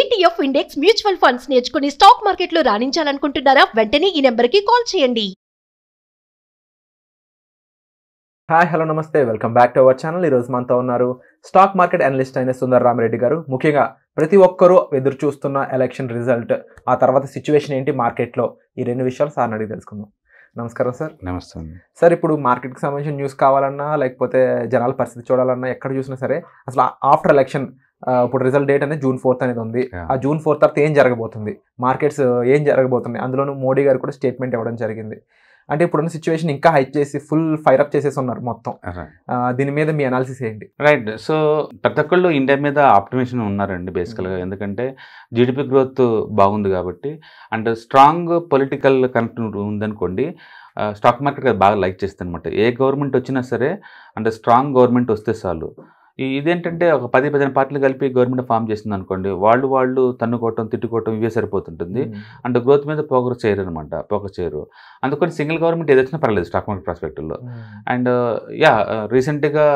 ETF index mutual funds నేర్చుకుని stock మార్కెట్లో రాణించాలనుకుంటున్నారా వెంటనే ఈ నెంబర్కి కాల్ చేయండి hi hello namaste welcome back to our channel ఈరోజు మనతో ఉన్నారు స్టాక్ మార్కెట్ అనలిస్ట్ అయిన సుందర్ రామరెడ్డి గారు ముఖ్యంగా ప్రతి ఒక్కరూ ఎదురు చూస్తున్న ఎలక్షన్ రిజల్ట్ ఆ తర్వాత సిచ్యువేషన్ ఏంటి మార్కెట్లో ఈ రెండు విషయాలు సార్ అడిగి తెలుసుకుందాం నమస్కారం సార్ నమస్తే సార్ ఇప్పుడు మార్కెట్కి సంబంధించిన న్యూస్ కావాలన్నా లేకపోతే జనాల పరిస్థితి చూడాలన్నా ఎక్కడ చూసినా సరే అసలు ఆఫ్టర్ ఎలక్షన్ ఇప్పుడు రిజల్ట్ డేట్ అనేది జూన్ ఫోర్త్ అనేది ఉంది ఆ జూన్ ఫోర్త్ తర్వాత ఏం జరగబోతుంది మార్కెట్స్ ఏం జరగబోతున్నాయి అందులోనూ మోడీ గారు కూడా స్టేట్మెంట్ ఇవ్వడం జరిగింది అంటే ఇప్పుడున్న సిచ్యువేషన్ ఇంకా హైక్ చేసి ఫుల్ ఫైర్ అప్ చేసేసి ఉన్నారు మొత్తం దీని మీద మీ అనాలిసిస్ ఏంటి రైట్ సో ప్రతి ఒక్కళ్ళు ఇండియా మీద ఆప్టిమేషన్ ఉన్నారండి బేసికల్గా hmm. ఎందుకంటే జీడిపి గ్రోత్ బాగుంది కాబట్టి అండ్ స్ట్రాంగ్ పొలిటికల్ కనెక్ట్ ఉందనుకోండి స్టాక్ మార్కెట్ బాగా లైక్ చేస్తుంది అనమాట ఏ గవర్నమెంట్ వచ్చినా సరే అంటే స్ట్రాంగ్ గవర్నమెంట్ వస్తే చాలు ఇదేంటంటే ఒక పది పదిహేను పార్టీలు కలిపి గవర్నమెంట్ ఫామ్ చేసింది అనుకోండి వాళ్ళు వాళ్ళు తన్నుకోవటం తిట్టుకోవటం ఇవే సరిపోతుంటుంది అంటే గ్రోత్ మీద పోగరు చేయరు అనమాట పోగరు చేయరు అందుకని సింగిల్ గవర్నమెంట్ ఏదొచ్చినా పర్లేదు స్టాక్ మార్కెట్ ప్రాస్పెక్ట్లో అండ్ యా రీసెంట్గా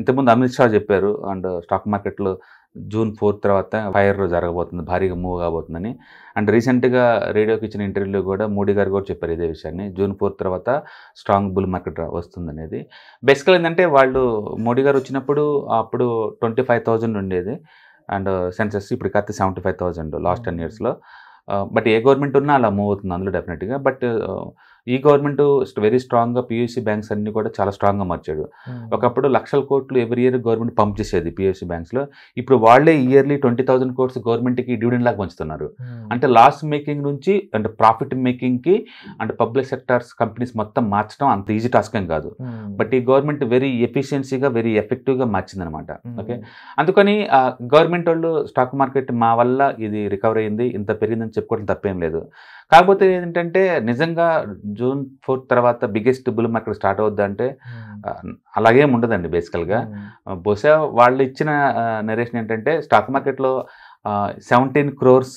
ఇంతకుముందు అమిత్ షా చెప్పారు అండ్ స్టాక్ మార్కెట్లో జూన్ ఫోర్త్ తర్వాత ఫైర్ జరగబోతుంది భారీగా మూవ్ కాబోతుందని అండ్ రీసెంట్గా రేడియోకి ఇచ్చిన ఇంటర్వ్యూలో కూడా మోడీ గారు కూడా చెప్పారు ఇదే విషయాన్ని జూన్ ఫోర్త్ తర్వాత స్ట్రాంగ్ బుల్ మార్కెట్ వస్తుందనేది బేసికల్ ఏంటంటే వాళ్ళు మోడీ గారు వచ్చినప్పుడు అప్పుడు ట్వంటీ ఫైవ్ థౌజండ్ ఉండేది అండ్ సెన్సెస్ ఇప్పుడు కాస్త seventy five thousand last ten ఇయర్స్లో hmm. బట్ ఏ గవర్నమెంట్ ఉన్నా అలా మూవ్ అవుతుంది అందులో డెఫినెట్గా బట్ ఈ గవర్నమెంట్ వెరీ స్ట్రాంగ్గా పిఎస్సి బ్యాంక్స్ అన్ని కూడా చాలా స్ట్రాంగ్గా మార్చాడు hmm. ఒకప్పుడు లక్షల కోట్లు ఎవరి ఇయర్ గవర్నమెంట్ పంప్ చేసేది పిఎస్సి బ్యాంక్స్లో ఇప్పుడు వాళ్ళే ఇయర్లీ ట్వంటీ థౌసండ్ గవర్నమెంట్ గవర్నమెంట్కి డివిడెండ్ లాగా పంచుతున్నారు hmm. అంటే లాస్ మేకింగ్ నుంచి అంటే ప్రాఫిట్ మేకింగ్ కి అంటే పబ్లిక్ సెక్టార్స్ కంపెనీస్ మొత్తం మార్చడం అంత ఈజీ టాస్క్ ఏం కాదు బట్ hmm. ఈ గవర్నమెంట్ వెరీ ఎఫిషియన్సీగా వెరీ ఎఫెక్టివ్గా మార్చిందనమాట ఓకే అందుకని గవర్నమెంట్ వాళ్ళు స్టాక్ మార్కెట్ మా వల్ల ఇది రికవర్ అయింది ఇంత పెరిగిందని చెప్పుకోవడం తప్పేం లేదు కాకపోతే ఏంటంటే నిజంగా జూన్ ఫోర్త్ తర్వాత బిగ్గెస్ట్ బుల్ మార్కెట్ స్టార్ట్ అవుద్దంటే అలాగే ఉండదండి బేసికల్గా బహుశా వాళ్ళు ఇచ్చిన నరేషన్ ఏంటంటే స్టాక్ మార్కెట్లో సెవెంటీన్ క్రోర్స్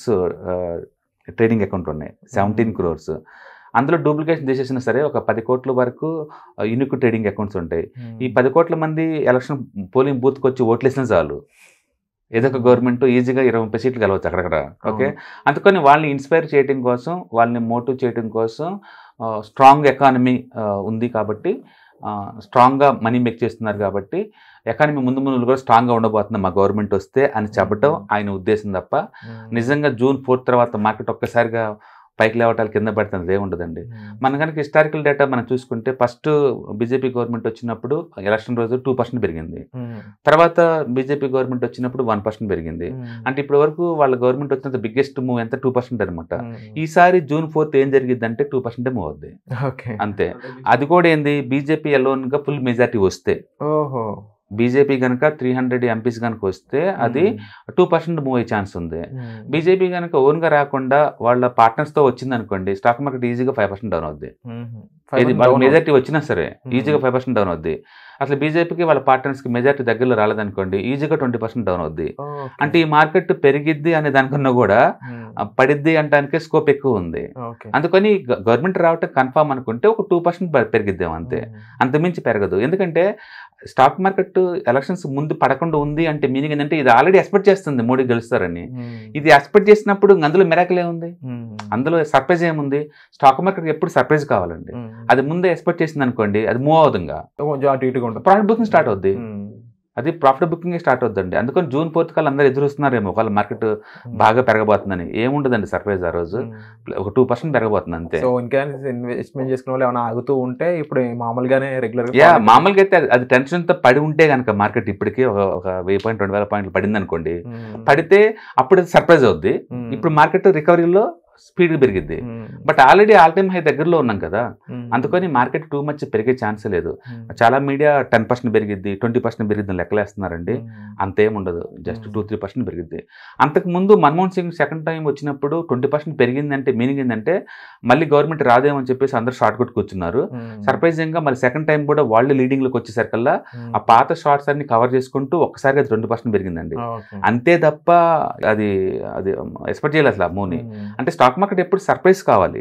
ట్రేడింగ్ అకౌంట్ ఉన్నాయి సెవెంటీన్ క్రోర్స్ అందులో డూప్లికేషన్ చేసేసినా సరే ఒక పది కోట్ల వరకు యూనిక్ ట్రేడింగ్ అకౌంట్స్ ఉంటాయి ఈ పది కోట్ల మంది ఎలక్షన్ పోలింగ్ బూత్కి వచ్చి ఓట్లేసినా చాలు ఏదో ఒక గవర్నమెంట్ ఈజీగా ఇరవై ముప్పై సీట్లు గెలవచ్చు అక్కడక్కడ ఓకే అందుకని వాళ్ళని ఇన్స్పైర్ చేయడం కోసం వాళ్ళని మోటివ్ చేయడం కోసం స్ట్రాంగ్ ఎకానమీ ఉంది కాబట్టి స్ట్రాంగ్గా మనీ మేక్ చేస్తున్నారు కాబట్టి ఎకానమీ ముందు ముందు కూడా స్ట్రాంగ్గా ఉండబోతుంది మా గవర్నమెంట్ వస్తే అని చెప్పడం ఆయన ఉద్దేశం తప్ప నిజంగా జూన్ ఫోర్త్ తర్వాత మార్కెట్ ఒక్కసారిగా పైకి లేవటాలు కింద పడుతుంది ఏముండదండి మన కనుక హిస్టారికల్ డేటా మనం చూసుకుంటే ఫస్ట్ బీజేపీ గవర్నమెంట్ వచ్చినప్పుడు ఎలక్షన్ రోజు టూ పర్సెంట్ పెరిగింది తర్వాత బీజేపీ గవర్నమెంట్ వచ్చినప్పుడు వన్ పర్సెంట్ పెరిగింది అంటే ఇప్పటి వరకు వాళ్ళ గవర్నమెంట్ వచ్చినంత బిగ్గెస్ట్ మూవ్ ఎంత టూ పర్సెంట్ అనమాట ఈసారి జూన్ ఫోర్త్ ఏం జరిగింది అంటే టూ పర్సెంటే మూవ్ అవుద్ది అంతే అది కూడా ఏంది బీజేపీ గా ఫుల్ మెజార్టీ వస్తే ఓహో బీజేపీ కనుక త్రీ హండ్రెడ్ ఎంపీస్ కనుక వస్తే అది టూ పర్సెంట్ మూవ్ అయ్యే ఛాన్స్ ఉంది బీజేపీ కనుక ఓన్గా రాకుండా వాళ్ళ పార్ట్నర్స్తో వచ్చింది అనుకోండి స్టాక్ మార్కెట్ ఈజీగా ఫైవ్ పర్సెంట్ డౌన్ అవుద్ది ఇది వాళ్ళకి మెజార్టీ వచ్చినా సరే ఈజీగా ఫైవ్ పర్సెంట్ డౌన్ అవుద్ది అసలు బీజేపీకి వాళ్ళ పార్టనర్స్కి మెజార్టీ దగ్గరలో రాలేదనుకోండి ఈజీగా ట్వంటీ పర్సెంట్ డౌన్ అవుద్ది అంటే ఈ మార్కెట్ పెరిగిద్ది అనే దానికన్నా కూడా పడిద్ది అంటానికి స్కోప్ ఎక్కువ ఉంది అందుకని గవర్నమెంట్ రావటం కన్ఫామ్ అనుకుంటే ఒక టూ పర్సెంట్ పెరిగిద్దాం అంతే అంతమించి పెరగదు ఎందుకంటే స్టాక్ మార్కెట్ ఎలక్షన్స్ ముందు పడకుండా ఉంది అంటే మీనింగ్ ఏంటంటే ఇది ఆల్రెడీ ఎక్స్పెక్ట్ చేస్తుంది మోడీ గెలుస్తారని ఇది ఎక్స్పెక్ట్ చేసినప్పుడు అందులో మిరాకలే ఉంది అందులో సర్ప్రైజ్ ఏముంది స్టాక్ మార్కెట్ ఎప్పుడు సర్ప్రైజ్ కావాలండి అది ముందే ఎక్స్పెక్ట్ చేసింది అనుకోండి అది మూవ్ అవుతుంది కొంచెం అటు ఇటుగా ఉంటుంది ప్రాఫిట్ బుకింగ్ స్టార్ట్ అవుద్ది hmm. అది ప్రాఫిట్ బుకింగ్ స్టార్ట్ అవుతుందండి అందుకని జూన్ ఫోర్త్ అందరు అందరూ వస్తున్నారేమో ఒకవేళ మార్కెట్ hmm. బాగా పెరగబోతుందని ఏముండదండి సర్ప్రైజ్ ఆ రోజు hmm. ఒక టూ పర్సెంట్ పెరగబోతుంది అంతే సో ఇంకా ఇన్వెస్ట్మెంట్ చేసుకునే వాళ్ళు ఏమైనా ఆగుతూ ఉంటే ఇప్పుడు మామూలుగానే రెగ్యులర్ యా మామూలుగా అయితే అది టెన్షన్తో పడి ఉంటే కనుక మార్కెట్ ఇప్పటికీ ఒక ఒక వెయ్యి పాయింట్ రెండు వేల పాయింట్లు పడింది అనుకోండి పడితే అప్పుడు సర్ప్రైజ్ అవుద్ది ఇప్పుడు మార్కెట్ రికవరీలో స్పీడ్ పెరిగిద్ది but already all time high దగ్గరలో ఉన్నాం కదా అందుకని మార్కెట్ టూ మచ్ పెరిగే ఛాన్స్ లేదు చాలా మీడియా టెన్ పర్సెంట్ పెరిగిద్ది ట్వంటీ పర్సెంట్ పెరిగింది లెక్కలేస్తున్నారండి అంతేం ఉండదు జస్ట్ టూ త్రీ పర్సెంట్ పెరిగిద్ది అంతకుముందు మన్మోహన్ సింగ్ సెకండ్ టైం వచ్చినప్పుడు ట్వంటీ పర్సెంట్ పెరిగిందంటే మీనింగ్ ఏంటంటే మళ్ళీ గవర్నమెంట్ రాదేమని చెప్పేసి అందరూ షార్ట్ కట్ కూర్చున్నారు సర్ప్రైజింగ్గా మళ్ళీ సెకండ్ టైం కూడా వరల్డ్ లీడింగ్లోకి వచ్చేసరికల్లా ఆ పాత షార్ట్స్ అన్ని కవర్ చేసుకుంటూ ఒక్కసారి అది రెండు పర్సెంట్ పెరిగిందండి అంతే తప్ప అది అది ఎక్స్పెక్ట్ చేయాలి అసలు ఆ మూని అంటే స్టాక్ స్టాక్ మార్కెట్ ఎప్పుడు సర్ప్రైజ్ కావాలి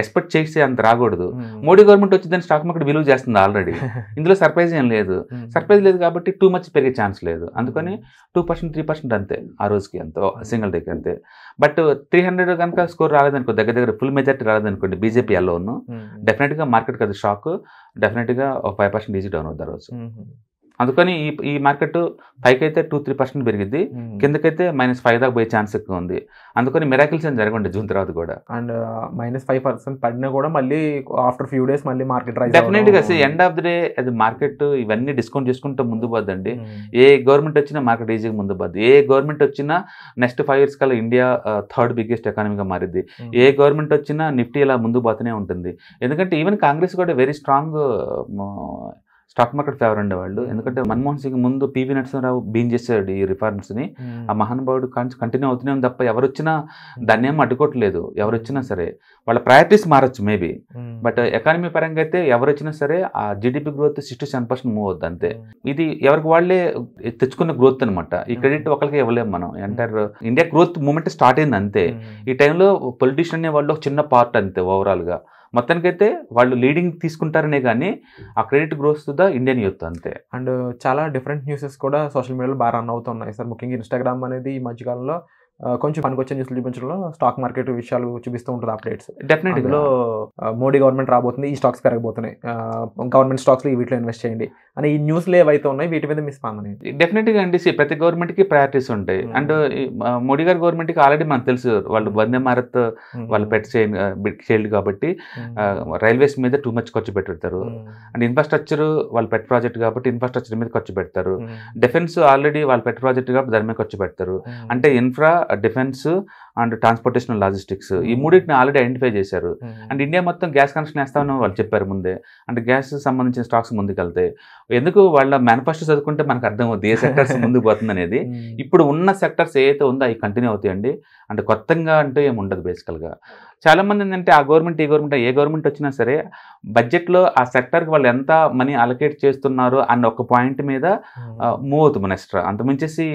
ఎక్స్పెక్ట్ చేస్తే అంత రాకూడదు మోడీ గవర్నమెంట్ వచ్చిందని స్టాక్ మార్కెట్ విలువ చేస్తుంది ఆల్రెడీ ఇందులో సర్ప్రైజ్ ఏం లేదు సర్ప్రైజ్ లేదు కాబట్టి టూ మచ్ పెరిగే ఛాన్స్ లేదు అందుకని టూ పర్సెంట్ త్రీ పర్సెంట్ అంతే ఆ రోజుకి ఎంతో సింగిల్ డేకి అంతే బట్ త్రీ హండ్రెడ్ కనుక స్కోర్ రాలేదనుకో దగ్గర దగ్గర ఫుల్ మెజార్టీ రాలేదనుకోండి బీజేపీ ఎల్లో డెఫినెట్గా మార్కెట్కి అది షాక్ డెఫినెట్గా ఫైవ్ పర్సెంట్ ఈజీ డౌన్ అవుతుంది ఆ రోజు అందుకని ఈ ఈ మార్కెట్ పైకైతే టూ త్రీ పర్సెంట్ పెరిగింది కిందకైతే మైనస్ ఫైవ్ దాకా పోయే ఛాన్స్ ఎక్కువ ఉంది అందుకని మిరాకిల్స్ అని జరగండి జూన్ తర్వాత కూడా అండ్ మైనస్ ఫైవ్ పర్సెంట్ పడినా కూడా మళ్ళీ ఆఫ్టర్ ఫ్యూ డేస్ మళ్ళీ మార్కెట్ డెఫినెట్ గా ఎండ్ ఆఫ్ ది డే అది మార్కెట్ ఇవన్నీ డిస్కౌంట్ చేసుకుంటే ముందు పోద్దండి hmm. ఏ గవర్నమెంట్ వచ్చినా మార్కెట్ ఈజీగా ముందు పోద్ది ఏ గవర్నమెంట్ వచ్చినా నెక్స్ట్ ఫైవ్ ఇయర్స్ కల్లా ఇండియా థర్డ్ బిగ్గెస్ట్ ఎకానమీగా మారింది ఏ గవర్నమెంట్ వచ్చినా నిఫ్టీ ఇలా ముందు పోతూనే ఉంటుంది ఎందుకంటే ఈవెన్ కాంగ్రెస్ కూడా very strong stock market favour ఉండేవాళ్ళు ఎందుకంటే మన్మోహన్ సింగ్ ముందు పివి నరసింహరావు బీన్ చేశాడు ఈ ని hmm. ఆ మహానుభావుడు కంటిన్యూ అవుతూనే తప్ప ఎవరు వచ్చినా దాన్ని ఏం అడ్డుకోవట్లేదు ఎవరు వచ్చినా సరే వాళ్ళ ప్రయారిటీస్ మారచ్చు మేబీ బట్ ఎకానమీ పరంగా అయితే ఎవరు వచ్చినా సరే ఆ GDP growth sixty seven percent move అవుద్ది అంతే hmm. ఇది ఎవరికి వాళ్ళే తెచ్చుకున్న గ్రోత్ అనమాట ఈ క్రెడిట్ ఒకరికి ఇవ్వలేము మనం entire India growth moment start అయింది అంతే hmm. ఈ టైంలో పొలిటీషియన్ అనే వాళ్ళు ఒక చిన్న పార్ట్ అంతే ఓవరాల్గా మొత్తానికైతే వాళ్ళు లీడింగ్ తీసుకుంటారనే కానీ ఆ credit goes the Indian youth అంతే అండ్ చాలా డిఫరెంట్ న్యూసెస్ కూడా సోషల్ మీడియాలో బాగా రన్ అవుతున్నాయి సార్ ముఖ్యంగా ఇన్స్టాగ్రామ్ అనేది ఈ మధ్యకాలంలో కొంచెం పనికొచ్చే న్యూస్లు చూపించడంలో స్టాక్ మార్కెట్ విషయాలు చూపిస్తూ ఉంటుంది అప్డేట్స్ డెఫినెట్ ఇందులో మోడీ గవర్నమెంట్ రాబోతుంది ఈ స్టాక్స్ పెరగబోతున్నాయి గవర్నమెంట్ స్టాక్స్లో వీటిలో ఇన్వెస్ట్ చేయండి అని ఈ న్యూస్లు ఏవైతే ఉన్నాయి వీటి మీద మీ డెఫినెట్ డెఫినెట్గా అండి ప్రతి గవర్నమెంట్కి ప్రయారిటీస్ ఉంటాయి hmm. అండ్ మోడీ గారి గవర్నమెంట్కి ఆల్రెడీ మనకు తెలుసు వాళ్ళు hmm. వందే భారత్ hmm. వాళ్ళు పెట్ చేయలేదు కాబట్టి రైల్వేస్ మీద టూ మచ్ ఖర్చు పెడతారు అండ్ ఇన్ఫ్రాస్ట్రక్చర్ వాళ్ళు పెట్ ప్రాజెక్ట్ కాబట్టి ఇన్ఫ్రాస్ట్రక్చర్ మీద ఖర్చు పెడతారు డిఫెన్స్ ఆల్రెడీ వాళ్ళు పెట్ ప్రాజెక్ట్ కాబట్టి దాని మీద ఖర్చు పెడతారు అంటే infra defense and transportation logistics ఈ hmm. మూడింటిని ఆల్రెడీ ఐడెంటిఫై చేశారు hmm. అండ్ ఇండియా మొత్తం గ్యాస్ కనెక్షన్ వేస్తామని వాళ్ళు చెప్పారు ముందే అంటే గ్యాస్ సంబంధించిన స్టాక్స్ ముందుకెళ్తే ఎందుకు వాళ్ళ మేనిఫెస్టో చదువుకుంటే మనకు అర్థం అవుతుంది ఏ సెక్టర్స్ ముందుకు పోతుంది అనేది hmm. ఇప్పుడు ఉన్న సెక్టర్స్ ఏదైతే ఉందో అవి కంటిన్యూ అవుతాయండి అంటే కొత్తగా అంటే ఏమి ఉండదు బేసికల్గా చాలామంది ఏంటంటే ఆ గవర్నమెంట్ ఈ గవర్నమెంట్ ఏ గవర్నమెంట్ వచ్చినా సరే బడ్జెట్లో ఆ సెక్టర్కి వాళ్ళు ఎంత మనీ అలొకేట్ చేస్తున్నారు అన్న ఒక పాయింట్ మీద మూవ్ అవుతుంది మన ఎక్స్ట్రా అంతమించేసి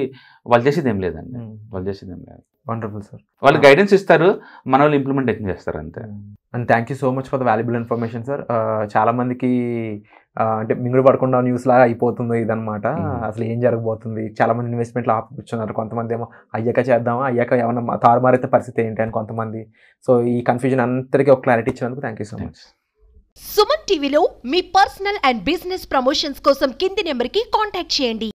వాళ్ళు చేసేది ఏం లేదండి వాళ్ళు చేసేది ఏం లేదు వండర్ఫుల్ సార్ వాళ్ళు గైడెన్స్ ఇస్తారు మన వాళ్ళు ఇంప్లిమెంటేషన్ చేస్తారు అంతే and thank you so much for the valuable information sir చాలామందికి అంటే మింగుడు పడకుండా న్యూస్ లాగా అయిపోతుంది ఇదనమాట hmm. అసలు ఏం జరగబోతుంది చాలామంది ఇన్వెస్ట్మెంట్లు ఆపుకొచ్చున్నారు కొంతమంది ఏమో అయ్యాక చేద్దామా అయ్యాక ఏమన్నా తారుమారైతే పరిస్థితి ఏంటి అని కొంతమంది సో ఈ కన్ఫ్యూజన్ అందరికీ ఒక క్లారిటీ ఇచ్చినందుకు thank you so much Suman టీవీలో మీ పర్సనల్ అండ్ బిజినెస్ ప్రమోషన్స్ కోసం కింది నెంబర్కి కాంటాక్ట్ చేయండి